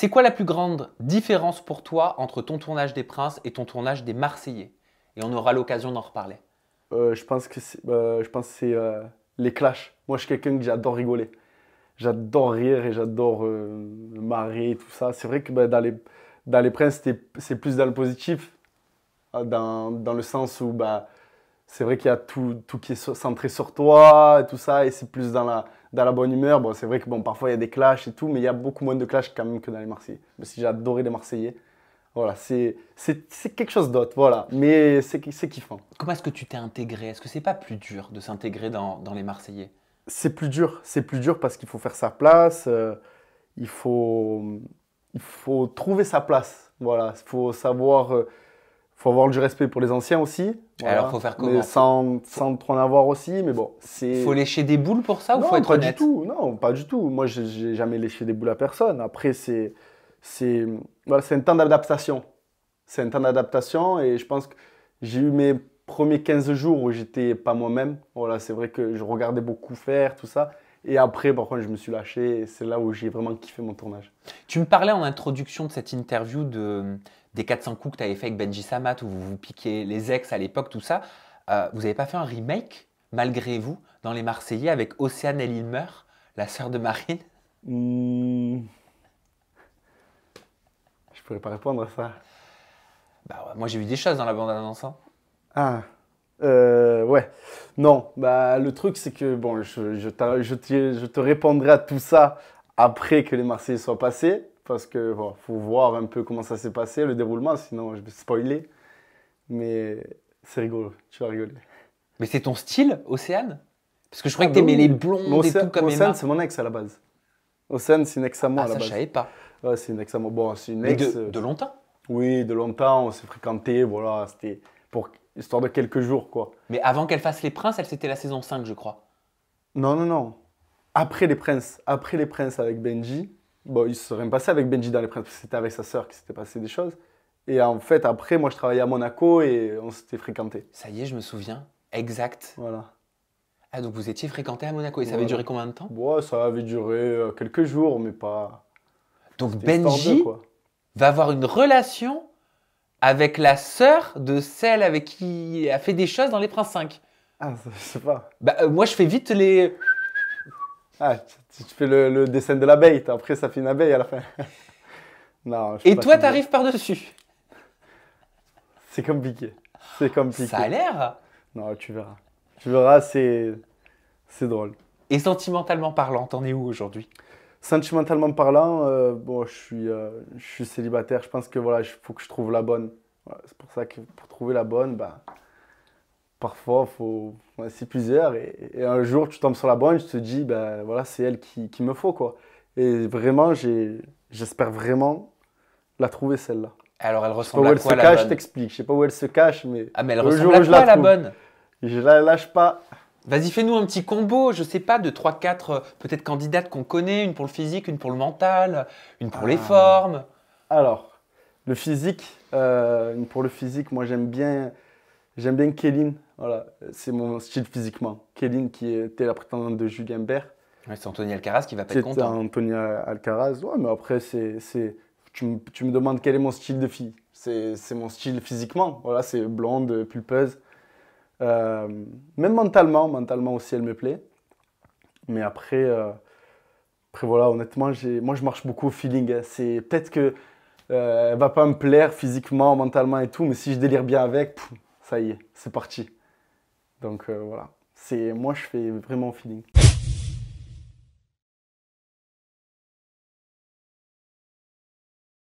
C'est quoi la plus grande différence pour toi entre ton tournage des Princes et ton tournage des Marseillais Et on aura l'occasion d'en reparler. Euh, je pense que c'est bah, pense c'est euh, les clashs. Moi, je suis quelqu'un que j'adore rigoler. J'adore rire et j'adore euh, marrer et tout ça. C'est vrai que bah, dans, les, dans les Princes, c'est plus dans le positif, dans, dans le sens où bah, c'est vrai qu'il y a tout, tout qui est centré sur toi et tout ça, et c'est plus dans la dans la bonne humeur. Bon, c'est vrai que bon, parfois il y a des clashs et tout, mais il y a beaucoup moins de clashs quand même que dans les Marseillais. Même si j'ai adoré les Marseillais. Voilà, c'est quelque chose d'autre, voilà. Mais c'est kiffant. Comment est-ce que tu t'es intégré Est-ce que c'est pas plus dur de s'intégrer dans, les Marseillais C'est plus dur, c'est plus dur parce qu'il faut faire sa place, euh, il, faut, il faut trouver sa place, voilà. Il faut savoir... Euh, faut avoir du respect pour les anciens aussi. Alors, faut faire comment sans, trop en avoir aussi, mais bon, c'est. Faut lécher des boules pour ça ou faut être pas du tout. Non, pas du tout. Moi, j'ai jamais léché des boules à personne. Après, c'est, c'est, voilà, c'est un temps d'adaptation. C'est un temps d'adaptation et je pense que j'ai eu mes premiers 15 jours où j'étais pas moi-même. Voilà, c'est vrai que je regardais beaucoup faire tout ça. Et après, par contre, je me suis lâché. C'est là où j'ai vraiment kiffé mon tournage. Tu me parlais en introduction de cette interview de des 400 coups que tu avais fait avec Benji Samat, où vous vous piquiez les ex à l'époque, tout ça. Euh, vous n'avez pas fait un remake, malgré vous, dans Les Marseillais, avec Océane El la sœur de Marine hmm. Je pourrais pas répondre à ça. Bah moi j'ai vu des choses dans la bande-annonce. Hein. Ah, euh, ouais. Non, bah le truc c'est que bon, je, je, te répondrai à tout ça après que les Marseillais soient passés, parce que faut voir un peu comment ça s'est passé, le déroulement, sinon je vais spoiler. Mais c'est rigolo, tu vas rigoler. Mais c'est ton style, Océane Parce que je croyais ah, que tu bah oui. les blondes et tout comme Océane, c'est mon ex à la base. Océane, c'est une ex à moi ah, à la ça, base. je savais pas. Ouais, c'est une ex à moi. Bon, c'est une ex. De, euh, de, longtemps Oui, de longtemps, on s'est fréquenté, voilà, c'était pour histoire de quelques jours, quoi. Mais avant qu'elle fasse Les Princes, elle c'était la saison 5, je crois. Non, non, non. Après Les Princes, après Les Princes avec Benji, bon, il s'est rien passé avec Benji dans les Princes, c'était avec sa sœur qu'il s'était passé des choses. Et en fait, après, moi, je travaillais à Monaco et on s'était fréquentés. Ça y est, je me souviens. Exact. Voilà. Ah, donc vous étiez fréquenté à Monaco et ça avait duré combien de temps bon, Ça avait duré euh, quelques jours, mais pas. Donc Benji va avoir une relation avec la sœur de celle avec qui il a fait des choses dans Les Princes 5. Ah, je sais pas. Bah, euh, moi, je fais vite les. Ah, tu, fais le, dessin de l'abeille, après ça fait une abeille à la fin. non, Et toi, t'arrives par-dessus C'est compliqué. C'est compliqué. Ça a l'air Non, tu verras. Tu verras, c'est, drôle. Et sentimentalement parlant, t'en es où aujourd'hui Sentimentalement parlant, euh, bon, je suis, euh, je suis célibataire. Je pense que voilà, il faut que je trouve la bonne. c'est pour ça que pour trouver la bonne, bah, parfois, faut... plusieurs. Et, un jour, tu tombes sur la bonne, tu te dis, ben voilà, c'est elle qui, me faut, quoi. Et vraiment, j'espère vraiment la trouver, celle-là. Alors, elle ressemble à quoi, Je où elle se cache, je t'explique. Je sais pas où elle se cache, mais. Ah, elle ressemble à la, bonne Je la lâche pas. Vas-y, fais-nous un petit combo, je sais pas, de 3-4 euh, peut-être candidates qu'on connaît, une pour le physique, une pour le mental, une pour les ah. formes. Alors, le physique, euh, pour le physique, moi j'aime bien J'aime bien Kéline, voilà, c'est mon style physiquement. Kéline qui était la prétendante de Julien Bert. c'est Anthony Alcaraz qui va pas être content. C'est Anthony Alcaraz, ouais, mais après, c'est, tu, me, tu me demandes quel est mon style de fille. C'est, mon style physiquement, voilà, c'est blonde, pulpeuse. Euh, même mentalement, mentalement aussi, elle me plaît. Mais après, euh, après voilà, honnêtement, moi je marche beaucoup au feeling. Hein. C'est peut-être que euh, elle va pas me plaire physiquement, mentalement et tout, mais si je délire bien avec, ça y est, c'est parti. Donc euh, voilà, c'est moi je fais vraiment feeling.